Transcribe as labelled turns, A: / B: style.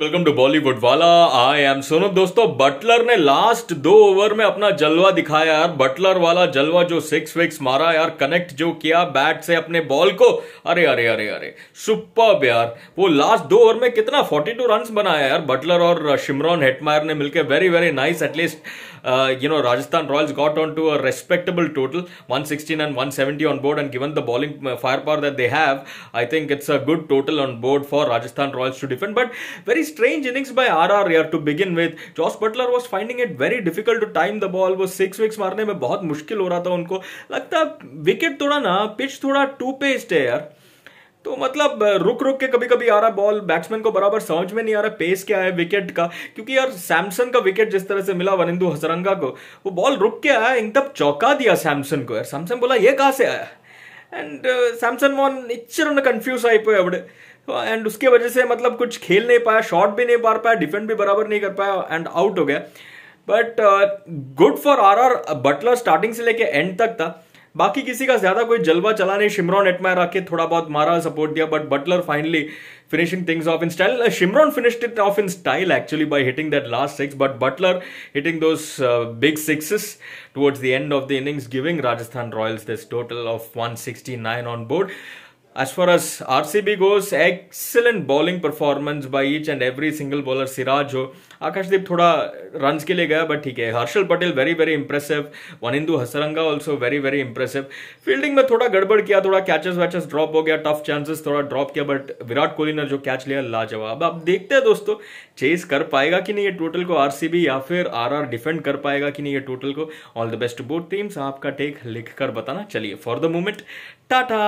A: Welcome to Bollywood वाला I am सोनो दोस्तों Buttler ने लास्ट दो ओवर में अपना जलवा दिखाया यार बटलर वाला जलवा जो सिक्स विक्स मारा यार कनेक्ट जो किया बैट से अपने बॉल को अरे अरे अरे अरे सुपर यार वो लास्ट दो ओवर में कितना 42 रन बनाया यार बटलर और शिमरॉन हेटमायर ने मिलकर very very nice at least you know Rajasthan Royals got on to a respectable total one sixteen and one seventy on board and given the bowling fire power that they have I think it's a good total on board for Rajasthan Royals to defend but very strange innings by RRR to begin with. Josh Butler was finding it very difficult to time the ball. वो six विक्स मारने में बहुत मुश्किल हो रहा था उनको लगता विकेट थोड़ा ना पिच थोड़ा टू पेस्ट है यार तो मतलब रुक रुक के कभी कभी आ रहा बॉल बैट्समैन को बराबर समझ में नहीं आ रहा पेस क्या है विकेट का क्योंकि यार सैमसन का विकेट जिस तरह से मिला वनिंदु हसरंगा को वो बॉल रुक के आया एकदम चौका दिया सैमसन को यार सैमसन बोला ये कहाँ से आया एंड सैमसन वॉन इच्छर कंफ्यूज आई पे अवड़े एंड हाँ, उसके वजह से मतलब कुछ खेल नहीं पाया शॉट भी नहीं मार पाया डिफेंड भी बराबर नहीं कर पाया एंड आउट हो गया but good for R R Butler starting से लेके एंड तक था बाकी किसी का ज्यादा कोई जलवा चला नहीं शिमरॉन एटमायर आके थोड़ा बहुत मारा सपोर्ट दिया but Butler finally finishing things off in style Shimron finish it off in style actually by hitting that last six but Butler hitting those big sixes towards the end of the innings giving Rajasthan Royals this total of 169 on board As far as RCB goes, excellent bowling performance by each and every single bowler. Siraj हो आकाशदीप थोड़ा run के लिए गया but ठीक है Harshal Patel very very impressive Wanindu Hasaranga also very very impressive fielding में थोड़ा गड़बड़ किया थोड़ा कैचेस वैचेस ड्रॉप हो गया टफ चांसेस थोड़ा ड्रॉप किया बट विराट कोहली ने जो कैच लिया लाजवाब अब देखते हैं दोस्तों चेस कर पाएगा कि नहीं ये टोटल को आरसीबी या फिर आरआर डिफेंड कर पाएगा कि नहीं ये टोटल को all the best both teams आपका टेक लिख कर बताना चलिए फॉर द मोमेंट टाटा